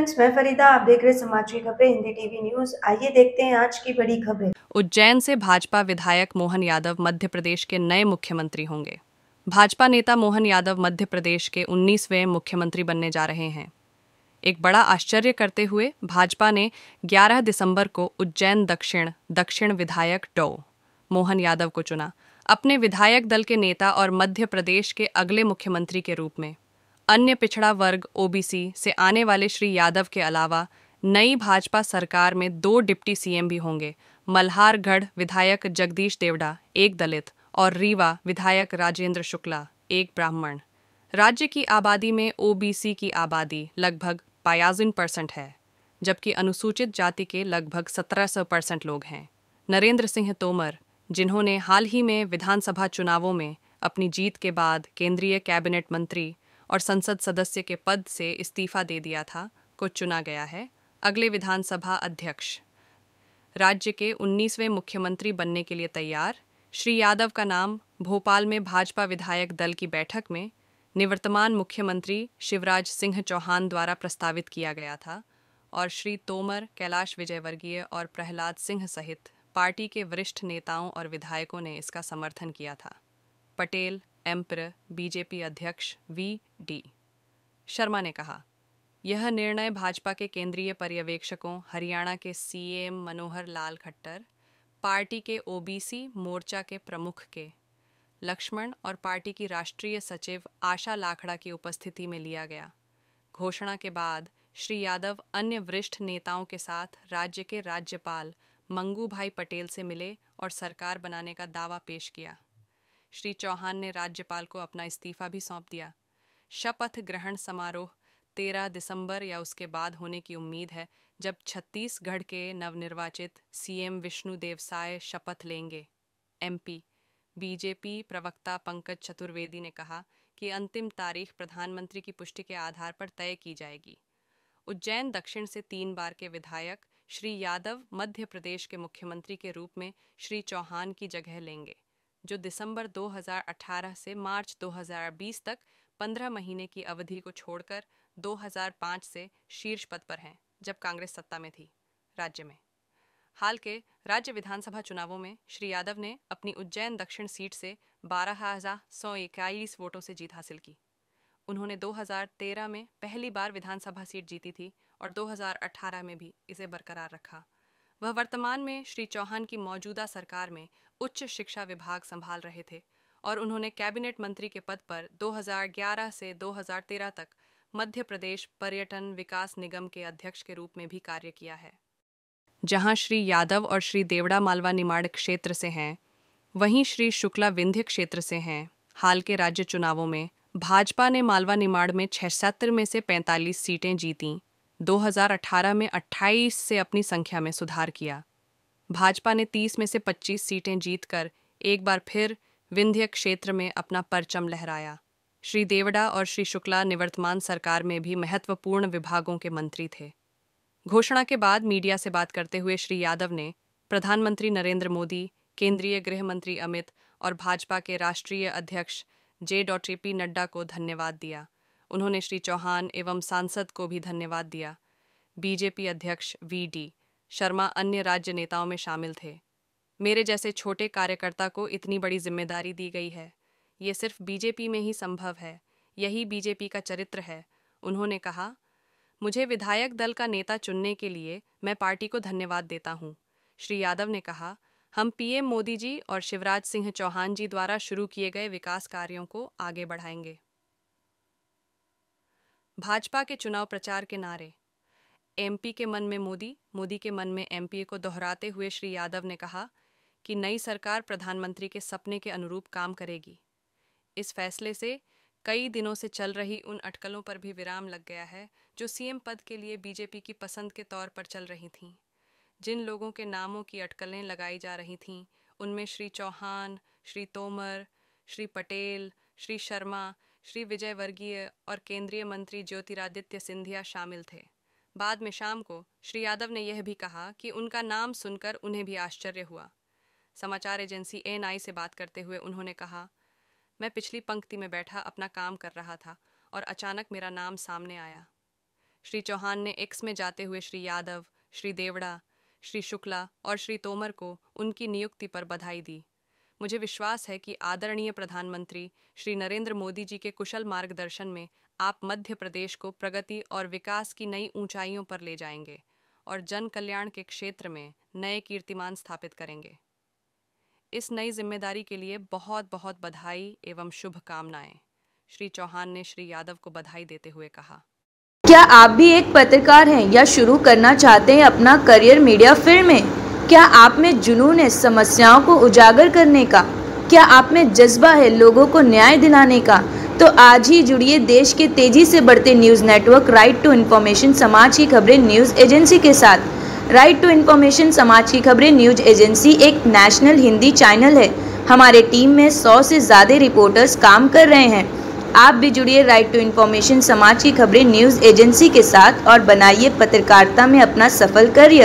friends मैं फरीदा आप देख रहे समाज की खबरें हिंदी टीवी न्यूज आइए देखते हैं आज की बड़ी खबरें उज्जैन से भाजपा विधायक मोहन यादव मध्य प्रदेश के नए मुख्यमंत्री होंगे भाजपा नेता मोहन यादव मध्य प्रदेश के 19वें मुख्यमंत्री बनने जा रहे हैं एक बड़ा आश्चर्य करते हुए भाजपा ने 11 दिसंबर को उज्जैन दक्षिण दक्षिण विधायक डो मोहन यादव को चुना अपने विधायक दल के नेता और मध्य प्रदेश के अगले मुख्यमंत्री के रूप में अन्य पिछड़ा वर्ग ओबीसी से आने वाले श्री यादव के अलावा नई भाजपा सरकार में दो डिप्टी सीएम भी होंगे मल्हारगढ़ विधायक जगदीश देवड़ा एक दलित और रीवा विधायक राजेंद्र शुक्ला एक ब्राह्मण राज्य की आबादी में ओबीसी की आबादी लगभग बयासीन परसेंट है जबकि अनुसूचित जाति के लगभग सत्रह सौ परसेंट लोग हैं नरेंद्र सिंह तोमर जिन्होंने हाल ही में विधानसभा चुनावों में अपनी जीत के बाद केंद्रीय कैबिनेट मंत्री और संसद सदस्य के पद से इस्तीफा दे दिया था को चुना गया है अगले विधानसभा अध्यक्ष राज्य के 19वें मुख्यमंत्री बनने के लिए तैयार श्री यादव का नाम भोपाल में भाजपा विधायक दल की बैठक में निवर्तमान मुख्यमंत्री शिवराज सिंह चौहान द्वारा प्रस्तावित किया गया था और श्री तोमर कैलाश विजयवर्गीय और प्रहलाद सिंह सहित पार्टी के वरिष्ठ नेताओं और विधायकों ने इसका समर्थन किया था पटेल एम्पर बीजेपी अध्यक्ष वी डी शर्मा ने कहा यह निर्णय भाजपा के केंद्रीय पर्यवेक्षकों हरियाणा के सीएम मनोहर लाल खट्टर पार्टी के ओबीसी मोर्चा के प्रमुख के लक्ष्मण और पार्टी की राष्ट्रीय सचिव आशा लाखड़ा की उपस्थिति में लिया गया घोषणा के बाद श्री यादव अन्य वरिष्ठ नेताओं के साथ राज्य के राज्यपाल मंगू भाई पटेल से मिले और सरकार बनाने का दावा पेश किया श्री चौहान ने राज्यपाल को अपना इस्तीफा भी सौंप दिया शपथ ग्रहण समारोह तेरह दिसंबर या उसके बाद होने की उम्मीद है जब छत्तीसगढ़ के नवनिर्वाचित सीएम विष्णु देवसाय शपथ लेंगे एमपी बीजेपी प्रवक्ता पंकज चतुर्वेदी ने कहा कि अंतिम तारीख प्रधानमंत्री की पुष्टि के आधार पर तय की जाएगी उज्जैन दक्षिण से तीन बार के विधायक श्री यादव मध्य प्रदेश के मुख्यमंत्री के रूप में श्री चौहान की जगह लेंगे जो दिसंबर 2018 से मार्च 2020 तक 15 महीने की अवधि को छोड़कर 2005 से शीर्ष पद पर हैं जब कांग्रेस सत्ता में थी राज्य में हाल के राज्य विधानसभा चुनावों में श्री यादव ने अपनी उज्जैन दक्षिण सीट से बारह हजार सौ वोटों से जीत हासिल की उन्होंने 2013 में पहली बार विधानसभा सीट जीती थी और 2018 में भी इसे बरकरार रखा वह वर्तमान में श्री चौहान की मौजूदा सरकार में उच्च शिक्षा विभाग संभाल रहे थे और उन्होंने कैबिनेट मंत्री के पद पर 2011 से 2013 तक मध्य प्रदेश पर्यटन विकास निगम के अध्यक्ष के रूप में भी कार्य किया है जहां श्री यादव और श्री देवड़ा मालवा निमाड़ क्षेत्र से हैं वहीं श्री शुक्ला विंध्य क्षेत्र से हैं हाल के राज्य चुनावों में भाजपा ने मालवा निमाड़ में छह में से 45 सीटें जीतीं 2018 में 28 से अपनी संख्या में सुधार किया भाजपा ने 30 में से 25 सीटें जीतकर एक बार फिर विंध्य क्षेत्र में अपना परचम लहराया श्री देवड़ा और श्री शुक्ला निवर्तमान सरकार में भी महत्वपूर्ण विभागों के मंत्री थे घोषणा के बाद मीडिया से बात करते हुए श्री यादव ने प्रधानमंत्री नरेंद्र मोदी केंद्रीय गृह मंत्री अमित और भाजपा के राष्ट्रीय अध्यक्ष जे डॉ पी नड्डा को धन्यवाद दिया उन्होंने श्री चौहान एवं सांसद को भी धन्यवाद दिया बीजेपी अध्यक्ष वी डी शर्मा अन्य राज्य नेताओं में शामिल थे मेरे जैसे छोटे कार्यकर्ता को इतनी बड़ी जिम्मेदारी दी गई है ये सिर्फ बीजेपी में ही संभव है यही बीजेपी का चरित्र है उन्होंने कहा मुझे विधायक दल का नेता चुनने के लिए मैं पार्टी को धन्यवाद देता हूँ श्री यादव ने कहा हम पीएम मोदी जी और शिवराज सिंह चौहान जी द्वारा शुरू किए गए विकास कार्यों को आगे बढ़ाएंगे भाजपा के चुनाव प्रचार के नारे एमपी के मन में मोदी मोदी के मन में एमपीए को दोहराते हुए श्री यादव ने कहा कि नई सरकार प्रधानमंत्री के सपने के अनुरूप काम करेगी इस फैसले से कई दिनों से चल रही उन अटकलों पर भी विराम लग गया है जो सीएम पद के लिए बीजेपी की पसंद के तौर पर चल रही थीं जिन लोगों के नामों की अटकलें लगाई जा रही थीं उनमें श्री चौहान श्री तोमर श्री पटेल श्री शर्मा श्री विजय वर्गीय और केंद्रीय मंत्री ज्योतिरादित्य सिंधिया शामिल थे बाद में शाम को श्री यादव ने यह भी कहा कि उनका नाम सुनकर उन्हें भी आश्चर्य हुआ समाचार एजेंसी एन से बात करते हुए उन्होंने कहा मैं पिछली पंक्ति में बैठा अपना काम कर रहा था और अचानक मेरा नाम सामने आया श्री चौहान ने एक्स में जाते हुए श्री यादव श्री देवड़ा श्री शुक्ला और श्री तोमर को उनकी नियुक्ति पर बधाई दी मुझे विश्वास है कि आदरणीय प्रधानमंत्री श्री नरेंद्र मोदी जी के कुशल मार्गदर्शन में आप मध्य प्रदेश को प्रगति और विकास की नई ऊंचाइयों पर ले जाएंगे और जन कल्याण के क्षेत्र में नए कीर्तिमान स्थापित करेंगे इस नई जिम्मेदारी के लिए बहुत बहुत बधाई एवं शुभकामनाएं श्री चौहान ने श्री यादव को बधाई देते हुए कहा क्या आप भी एक पत्रकार हैं या शुरू करना चाहते हैं अपना करियर मीडिया फील्ड में क्या आप में जुनून है समस्याओं को उजागर करने का क्या आप में जज्बा है लोगों को न्याय दिलाने का तो आज ही जुड़िए देश के तेजी से बढ़ते news network right to information समाज की खबरें न्यूज़ एजेंसी के साथ राइट टू इन्फॉर्मेशन समाज की खबरें न्यूज एजेंसी एक नेशनल हिंदी चैनल है हमारे टीम में सौ से ज़्यादा रिपोर्टर्स काम कर रहे हैं आप भी जुड़िए राइट टू इन्फॉर्मेशन समाज की खबरें न्यूज़ एजेंसी के साथ और बनाइए पत्रकारिता में अपना सफल करियर